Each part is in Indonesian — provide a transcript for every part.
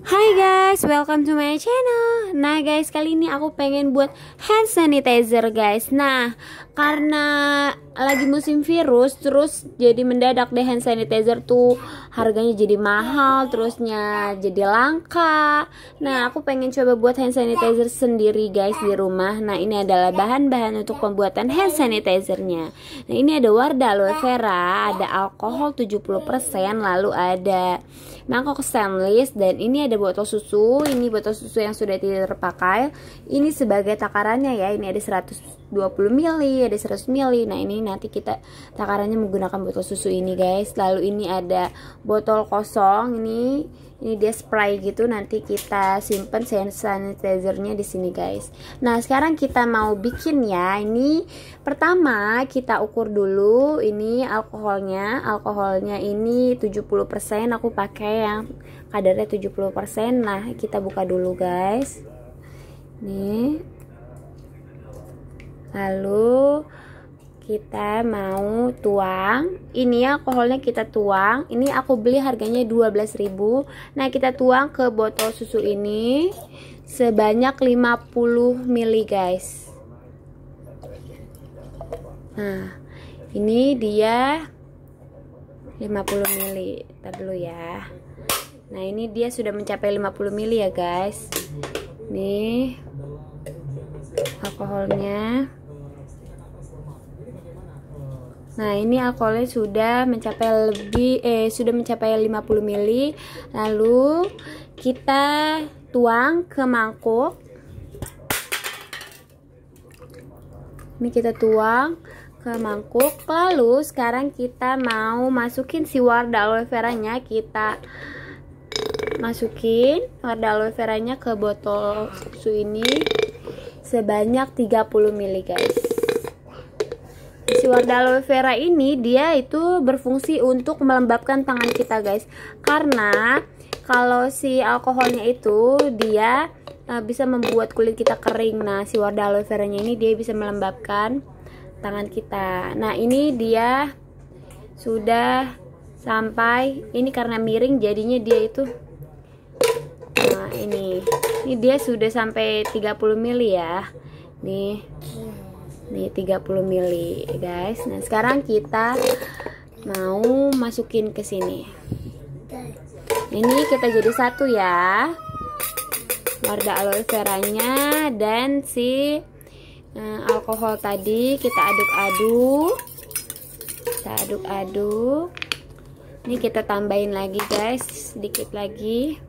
Hai guys, welcome to my channel Nah guys, kali ini aku pengen buat hand sanitizer guys Nah, karena lagi musim virus Terus jadi mendadak deh hand sanitizer tuh Harganya jadi mahal, terusnya jadi langka Nah, aku pengen coba buat hand sanitizer sendiri guys di rumah Nah, ini adalah bahan-bahan untuk pembuatan hand sanitizernya Nah, ini ada wardah aloe vera Ada alkohol 70% Lalu ada mangkok stainless Dan ini ada botol susu ini botol susu yang sudah tidak terpakai ini sebagai takarannya ya ini ada 100 20 mili, ada 100 mili. Nah, ini nanti kita takarannya menggunakan botol susu ini, guys. Lalu ini ada botol kosong ini. Ini dia spray gitu nanti kita simpen sanitizernya sanitizer di sini, guys. Nah, sekarang kita mau bikin ya. Ini pertama kita ukur dulu ini alkoholnya. Alkoholnya ini 70%, aku pakai yang kadarnya 70%. Nah, kita buka dulu, guys. Nih, lalu kita mau tuang ini alkoholnya kita tuang ini aku beli harganya 12.000 nah kita tuang ke botol susu ini sebanyak 50 ml guys nah ini dia 50 ml Ntar dulu ya nah ini dia sudah mencapai 50 ml ya guys nih alkoholnya Nah, ini alkoholnya sudah mencapai lebih eh sudah mencapai 50 ml. Lalu kita tuang ke mangkuk. Ini kita tuang ke mangkuk. Lalu sekarang kita mau masukin si wardah aloe veranya kita masukin wardah aloe veranya ke botol susu ini sebanyak 30 ml, guys si Wardah Aloe Vera ini dia itu berfungsi untuk melembabkan tangan kita guys karena kalau si alkoholnya itu dia uh, bisa membuat kulit kita kering nah si Wardah Aloe Veranya ini dia bisa melembabkan tangan kita nah ini dia sudah sampai ini karena miring jadinya dia itu nah ini ini dia sudah sampai 30 mili ya nih iya nih 30 mili guys nah sekarang kita mau masukin ke sini ini kita jadi satu ya wardah aloe veranya dan si eh, alkohol tadi kita aduk-aduk kita aduk-aduk ini kita tambahin lagi guys sedikit lagi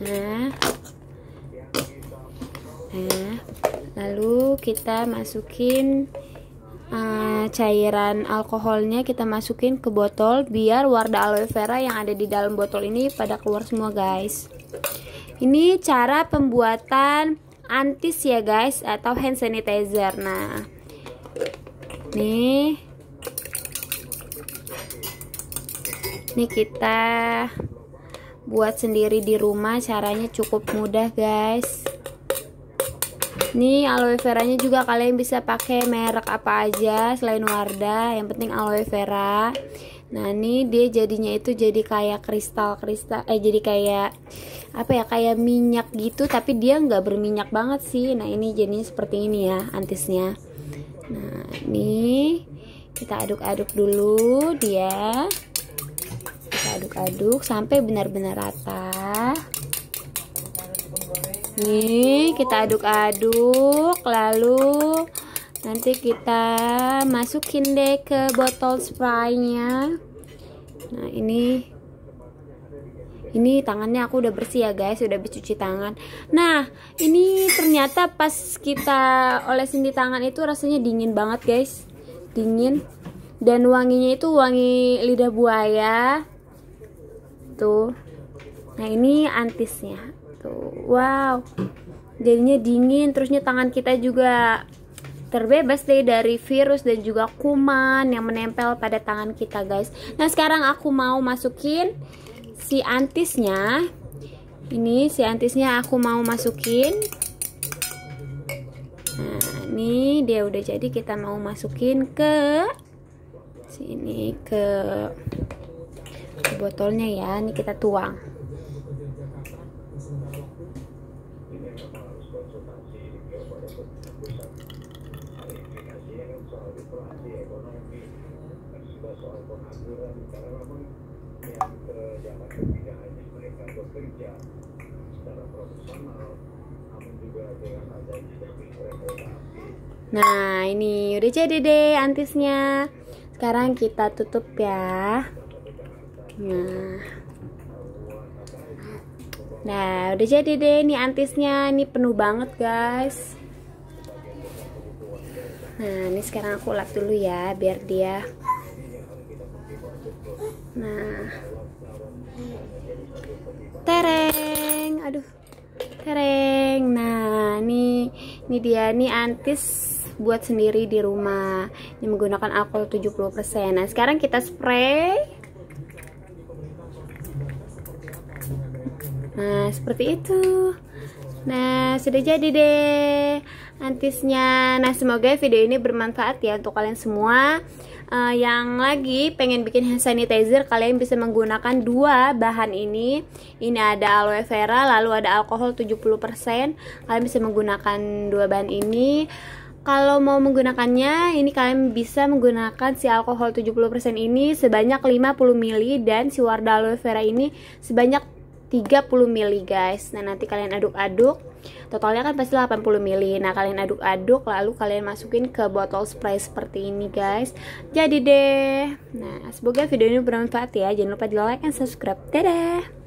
nah nah lalu kita masukin uh, cairan alkoholnya kita masukin ke botol biar warna aloe vera yang ada di dalam botol ini pada keluar semua guys ini cara pembuatan antis ya guys atau hand sanitizer nah nih ini kita buat sendiri di rumah caranya cukup mudah guys Nih aloe veranya juga kalian bisa pakai merek apa aja selain Wardah, yang penting aloe vera. Nah, ini dia jadinya itu jadi kayak kristal-kristal eh jadi kayak apa ya kayak minyak gitu tapi dia nggak berminyak banget sih. Nah, ini jadinya seperti ini ya antisnya. Nah, ini kita aduk-aduk dulu dia. Kita aduk-aduk sampai benar-benar rata. Ini kita aduk-aduk lalu nanti kita masukin deh ke botol spraynya nah ini ini tangannya aku udah bersih ya guys udah habis tangan nah ini ternyata pas kita olesin di tangan itu rasanya dingin banget guys dingin dan wanginya itu wangi lidah buaya tuh nah ini antisnya Wow, jadinya dingin, terusnya tangan kita juga terbebas deh dari virus dan juga kuman yang menempel pada tangan kita guys nah sekarang aku mau masukin si antisnya ini si antisnya aku mau masukin nah ini dia udah jadi kita mau masukin ke sini ke botolnya ya ini kita tuang Nah ini udah jadi deh antisnya Sekarang kita tutup ya Nah Nah, udah jadi deh ini antisnya. Ini penuh banget, guys. Nah, ini sekarang aku lap dulu ya biar dia Nah. Tereng. Aduh. Tereng. Nah, ini ini dia ini antis buat sendiri di rumah. Ini menggunakan alkohol 70%. Nah, sekarang kita spray. nah seperti itu Nah, sudah jadi deh antisnya. Nah, semoga video ini bermanfaat ya untuk kalian semua. Uh, yang lagi pengen bikin hand sanitizer, kalian bisa menggunakan dua bahan ini. Ini ada aloe vera, lalu ada alkohol 70%. Kalian bisa menggunakan dua bahan ini. Kalau mau menggunakannya, ini kalian bisa menggunakan si alkohol 70% ini sebanyak 50 ml dan si Wardah aloe vera ini sebanyak 30 ml guys nah nanti kalian aduk-aduk totalnya kan pasti 80 ml nah kalian aduk-aduk lalu kalian masukin ke botol spray seperti ini guys jadi deh nah semoga video ini bermanfaat ya jangan lupa di like and subscribe dadah